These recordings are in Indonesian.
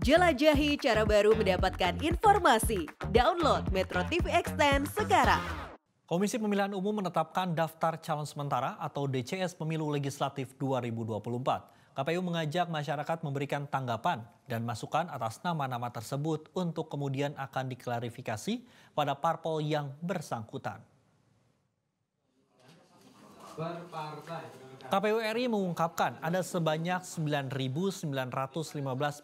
Jelajahi cara baru mendapatkan informasi. Download Metro TV Extend sekarang. Komisi Pemilihan Umum menetapkan daftar calon sementara atau DCS Pemilu Legislatif 2024. KPU mengajak masyarakat memberikan tanggapan dan masukan atas nama-nama tersebut untuk kemudian akan diklarifikasi pada parpol yang bersangkutan. Berpartai. KPU RI mengungkapkan ada sebanyak 9.915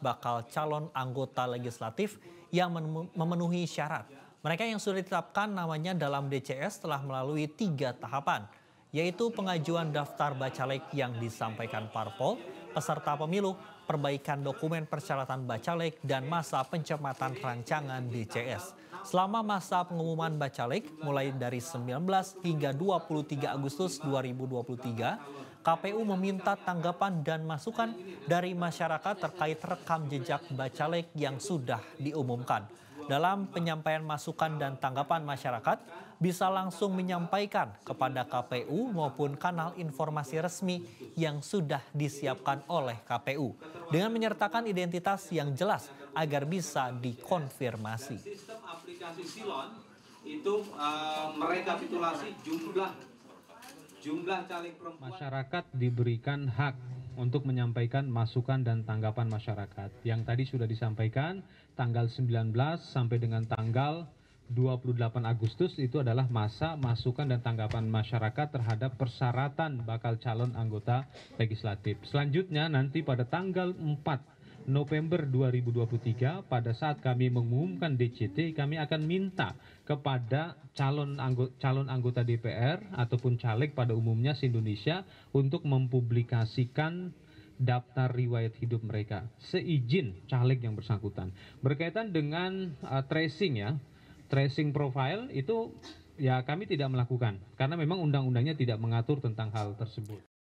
bakal calon anggota legislatif yang memenuhi syarat. Mereka yang sudah ditetapkan namanya dalam DCS telah melalui tiga tahapan, yaitu pengajuan daftar bacalek yang disampaikan parpol, peserta pemilu, perbaikan dokumen persyaratan bacalek dan masa pencermatan rancangan DCS. Selama masa pengumuman bacalek mulai dari 19 hingga 23 Agustus 2023, KPU meminta tanggapan dan masukan dari masyarakat terkait rekam jejak bacalek yang sudah diumumkan dalam penyampaian masukan dan tanggapan masyarakat bisa langsung menyampaikan kepada KPU maupun kanal informasi resmi yang sudah disiapkan oleh KPU dengan menyertakan identitas yang jelas agar bisa dikonfirmasi. Sistem aplikasi Silon itu uh, eh, merekapitulasi jumlah jumlah caleg perempuan masyarakat diberikan hak untuk menyampaikan masukan dan tanggapan masyarakat. Yang tadi sudah disampaikan tanggal 19 sampai dengan tanggal 28 Agustus itu adalah masa masukan dan tanggapan masyarakat terhadap persyaratan bakal calon anggota legislatif. Selanjutnya nanti pada tanggal 4 November 2023 pada saat kami mengumumkan DCT kami akan minta kepada calon anggota, calon anggota DPR ataupun caleg pada umumnya si indonesia untuk mempublikasikan daftar riwayat hidup mereka seizin caleg yang bersangkutan berkaitan dengan uh, tracing ya tracing profile itu ya kami tidak melakukan karena memang undang-undangnya tidak mengatur tentang hal tersebut